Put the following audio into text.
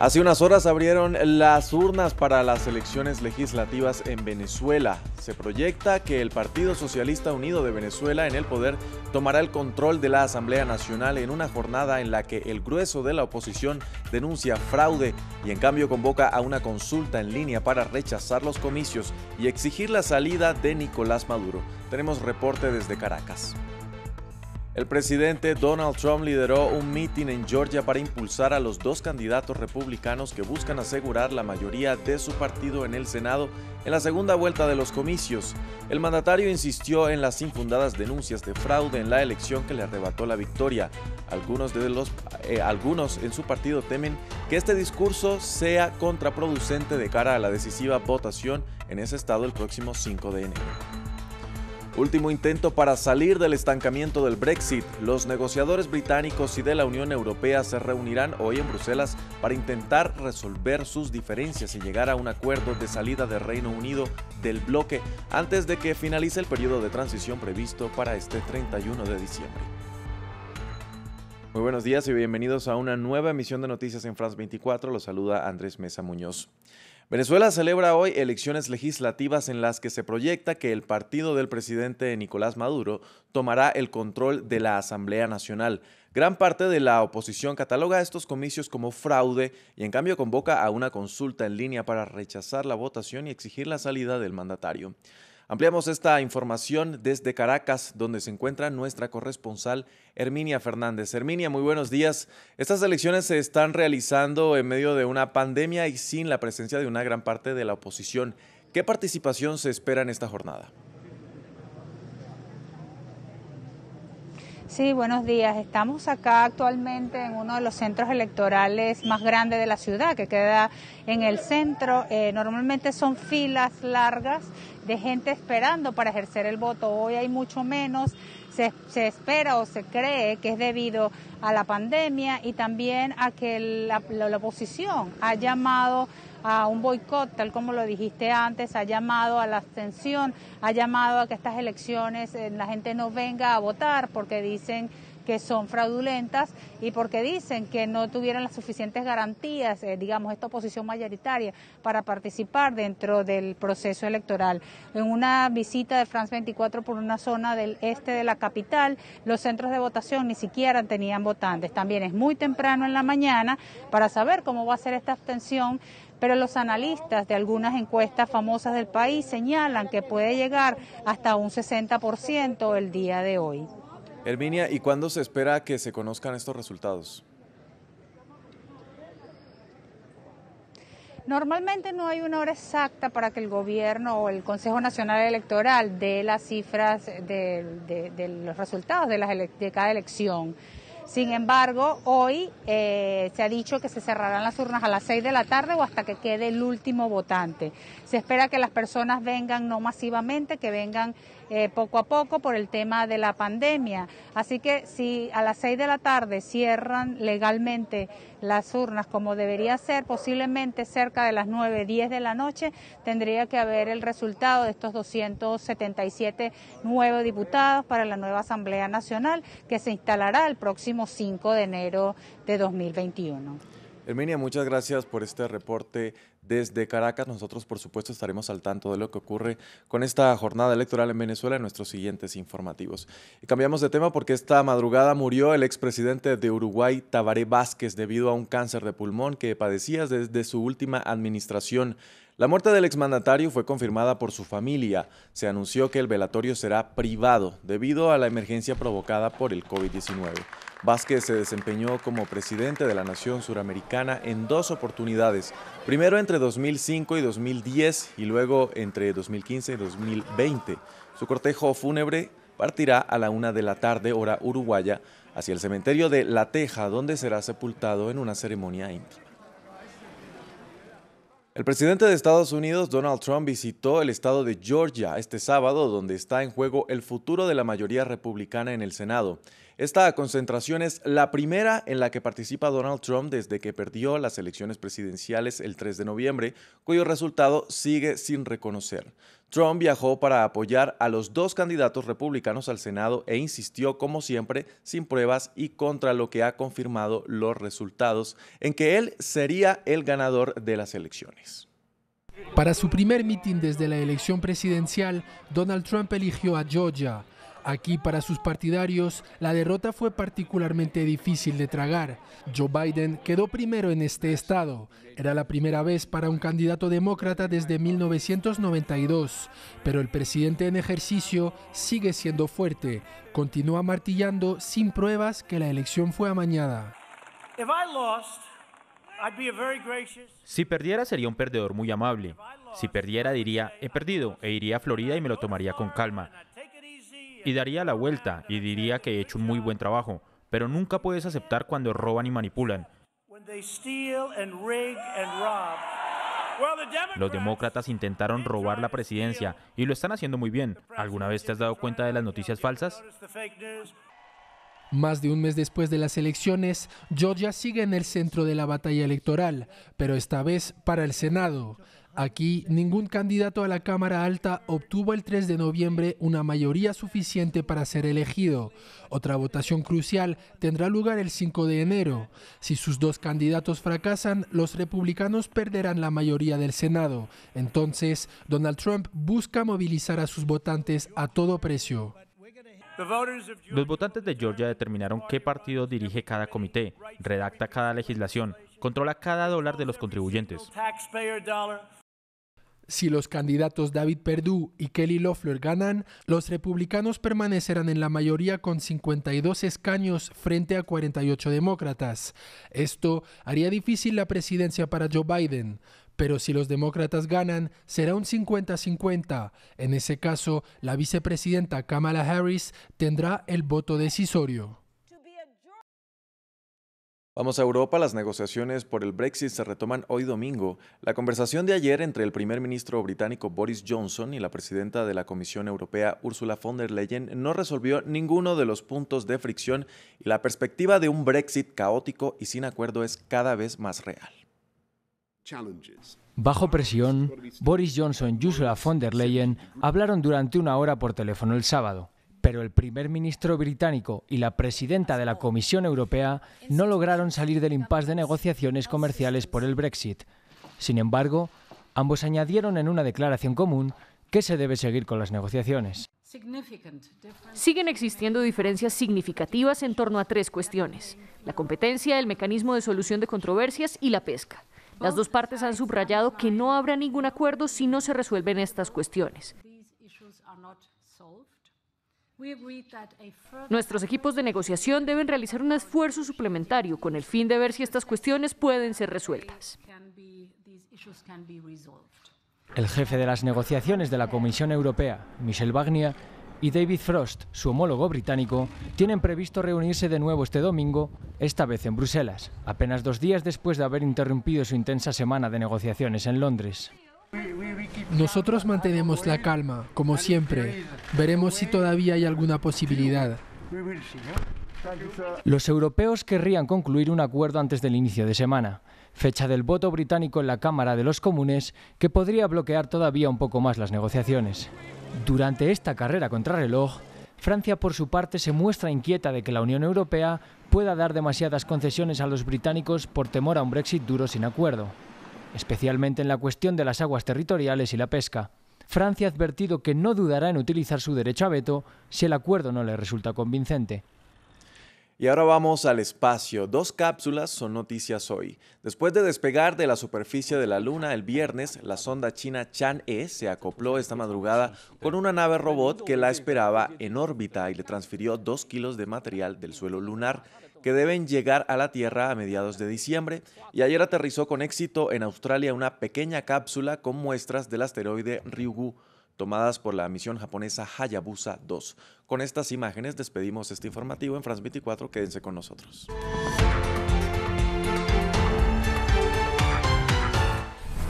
Hace unas horas abrieron las urnas para las elecciones legislativas en Venezuela. Se proyecta que el Partido Socialista Unido de Venezuela en el poder tomará el control de la Asamblea Nacional en una jornada en la que el grueso de la oposición denuncia fraude y en cambio convoca a una consulta en línea para rechazar los comicios y exigir la salida de Nicolás Maduro. Tenemos reporte desde Caracas. El presidente Donald Trump lideró un mitin en Georgia para impulsar a los dos candidatos republicanos que buscan asegurar la mayoría de su partido en el Senado en la segunda vuelta de los comicios. El mandatario insistió en las infundadas denuncias de fraude en la elección que le arrebató la victoria. Algunos, de los, eh, algunos en su partido temen que este discurso sea contraproducente de cara a la decisiva votación en ese estado el próximo 5 de enero. Último intento para salir del estancamiento del Brexit. Los negociadores británicos y de la Unión Europea se reunirán hoy en Bruselas para intentar resolver sus diferencias y llegar a un acuerdo de salida del Reino Unido del bloque antes de que finalice el periodo de transición previsto para este 31 de diciembre. Muy buenos días y bienvenidos a una nueva emisión de Noticias en France 24. Los saluda Andrés Mesa Muñoz. Venezuela celebra hoy elecciones legislativas en las que se proyecta que el partido del presidente Nicolás Maduro tomará el control de la Asamblea Nacional. Gran parte de la oposición cataloga estos comicios como fraude y en cambio convoca a una consulta en línea para rechazar la votación y exigir la salida del mandatario. Ampliamos esta información desde Caracas, donde se encuentra nuestra corresponsal Herminia Fernández. Herminia, muy buenos días. Estas elecciones se están realizando en medio de una pandemia y sin la presencia de una gran parte de la oposición. ¿Qué participación se espera en esta jornada? Sí, buenos días. Estamos acá actualmente en uno de los centros electorales más grandes de la ciudad, que queda en el centro. Eh, normalmente son filas largas de gente esperando para ejercer el voto. Hoy hay mucho menos, se, se, espera o se cree que es debido a la pandemia y también a que la, la oposición ha llamado a un boicot, tal como lo dijiste antes, ha llamado a la abstención, ha llamado a que estas elecciones eh, la gente no venga a votar porque dicen que son fraudulentas y porque dicen que no tuvieron las suficientes garantías, eh, digamos, esta oposición mayoritaria para participar dentro del proceso electoral. En una visita de France 24 por una zona del este de la capital, los centros de votación ni siquiera tenían votantes. También es muy temprano en la mañana para saber cómo va a ser esta abstención pero los analistas de algunas encuestas famosas del país señalan que puede llegar hasta un 60% el día de hoy. Herminia, ¿y cuándo se espera que se conozcan estos resultados? Normalmente no hay una hora exacta para que el gobierno o el Consejo Nacional Electoral dé las cifras de, los resultados de, las de cada elección. Sin embargo, hoy eh, se ha dicho que se cerrarán las urnas a las 6 de la tarde o hasta que quede el último votante. Se espera que las personas vengan no masivamente, que vengan eh, poco a poco por el tema de la pandemia. Así que si a las seis de la tarde cierran legalmente las urnas como debería ser, posiblemente cerca de las nueve, diez de la noche tendría que haber el resultado de estos 277 nuevos diputados para la nueva Asamblea Nacional que se instalará el próximo 5 de enero de 2021. Herminia, muchas gracias por este reporte desde Caracas. Nosotros, por supuesto, estaremos al tanto de lo que ocurre con esta jornada electoral en Venezuela en nuestros siguientes informativos. cambiamos de tema porque esta madrugada murió el expresidente de Uruguay, Tabaré Vázquez, debido a un cáncer de pulmón que padecía desde su última administración. La muerte del exmandatario fue confirmada por su familia. Se anunció que el velatorio será privado debido a la emergencia provocada por el COVID-19. Vázquez se desempeñó como presidente de la Nación Suramericana en dos oportunidades, primero entre 2005 y 2010 y luego entre 2015 y 2020. Su cortejo fúnebre partirá a la una de la tarde hora uruguaya hacia el cementerio de La Teja, donde será sepultado en una ceremonia íntima. El presidente de Estados Unidos, Donald Trump, visitó el estado de Georgia este sábado, donde está en juego el futuro de la mayoría republicana en el Senado. Esta concentración es la primera en la que participa Donald Trump desde que perdió las elecciones presidenciales el 3 de noviembre, cuyo resultado sigue sin reconocer. Trump viajó para apoyar a los dos candidatos republicanos al Senado e insistió, como siempre, sin pruebas y contra lo que ha confirmado los resultados, en que él sería el ganador de las elecciones. Para su primer mitin desde la elección presidencial, Donald Trump eligió a Georgia, Aquí para sus partidarios, la derrota fue particularmente difícil de tragar. Joe Biden quedó primero en este estado. Era la primera vez para un candidato demócrata desde 1992, pero el presidente en ejercicio sigue siendo fuerte. Continúa martillando sin pruebas que la elección fue amañada. Si perdiera sería un perdedor muy amable. Si perdiera diría, he perdido, e iría a Florida y me lo tomaría con calma y daría la vuelta y diría que he hecho un muy buen trabajo, pero nunca puedes aceptar cuando roban y manipulan. Los demócratas intentaron robar la presidencia y lo están haciendo muy bien. ¿Alguna vez te has dado cuenta de las noticias falsas? Más de un mes después de las elecciones, Georgia sigue en el centro de la batalla electoral, pero esta vez para el Senado. Aquí ningún candidato a la Cámara Alta obtuvo el 3 de noviembre una mayoría suficiente para ser elegido. Otra votación crucial tendrá lugar el 5 de enero. Si sus dos candidatos fracasan, los republicanos perderán la mayoría del Senado. Entonces, Donald Trump busca movilizar a sus votantes a todo precio. Los votantes de Georgia determinaron qué partido dirige cada comité, redacta cada legislación, controla cada dólar de los contribuyentes. Si los candidatos David Perdue y Kelly Loeffler ganan, los republicanos permanecerán en la mayoría con 52 escaños frente a 48 demócratas. Esto haría difícil la presidencia para Joe Biden. Pero si los demócratas ganan, será un 50-50. En ese caso, la vicepresidenta Kamala Harris tendrá el voto decisorio. Vamos a Europa, las negociaciones por el Brexit se retoman hoy domingo. La conversación de ayer entre el primer ministro británico Boris Johnson y la presidenta de la Comisión Europea Ursula von der Leyen no resolvió ninguno de los puntos de fricción y la perspectiva de un Brexit caótico y sin acuerdo es cada vez más real. Bajo presión, Boris Johnson y Ursula von der Leyen hablaron durante una hora por teléfono el sábado pero el primer ministro británico y la presidenta de la Comisión Europea no lograron salir del impasse de negociaciones comerciales por el Brexit. Sin embargo, ambos añadieron en una declaración común que se debe seguir con las negociaciones. Siguen existiendo diferencias significativas en torno a tres cuestiones, la competencia, el mecanismo de solución de controversias y la pesca. Las dos partes han subrayado que no habrá ningún acuerdo si no se resuelven estas cuestiones. Nuestros equipos de negociación deben realizar un esfuerzo suplementario con el fin de ver si estas cuestiones pueden ser resueltas. El jefe de las negociaciones de la Comisión Europea, Michel Barnier, y David Frost, su homólogo británico, tienen previsto reunirse de nuevo este domingo, esta vez en Bruselas, apenas dos días después de haber interrumpido su intensa semana de negociaciones en Londres. Nosotros mantenemos la calma, como siempre. Veremos si todavía hay alguna posibilidad. Los europeos querrían concluir un acuerdo antes del inicio de semana, fecha del voto británico en la Cámara de los Comunes, que podría bloquear todavía un poco más las negociaciones. Durante esta carrera contra reloj, Francia por su parte se muestra inquieta de que la Unión Europea pueda dar demasiadas concesiones a los británicos por temor a un Brexit duro sin acuerdo especialmente en la cuestión de las aguas territoriales y la pesca. Francia ha advertido que no dudará en utilizar su derecho a veto si el acuerdo no le resulta convincente. Y ahora vamos al espacio. Dos cápsulas son noticias hoy. Después de despegar de la superficie de la Luna el viernes, la sonda china Chang'e se acopló esta madrugada con una nave robot que la esperaba en órbita y le transfirió dos kilos de material del suelo lunar que deben llegar a la Tierra a mediados de diciembre y ayer aterrizó con éxito en Australia una pequeña cápsula con muestras del asteroide Ryugu tomadas por la misión japonesa Hayabusa 2. Con estas imágenes despedimos este informativo en France 24. Quédense con nosotros.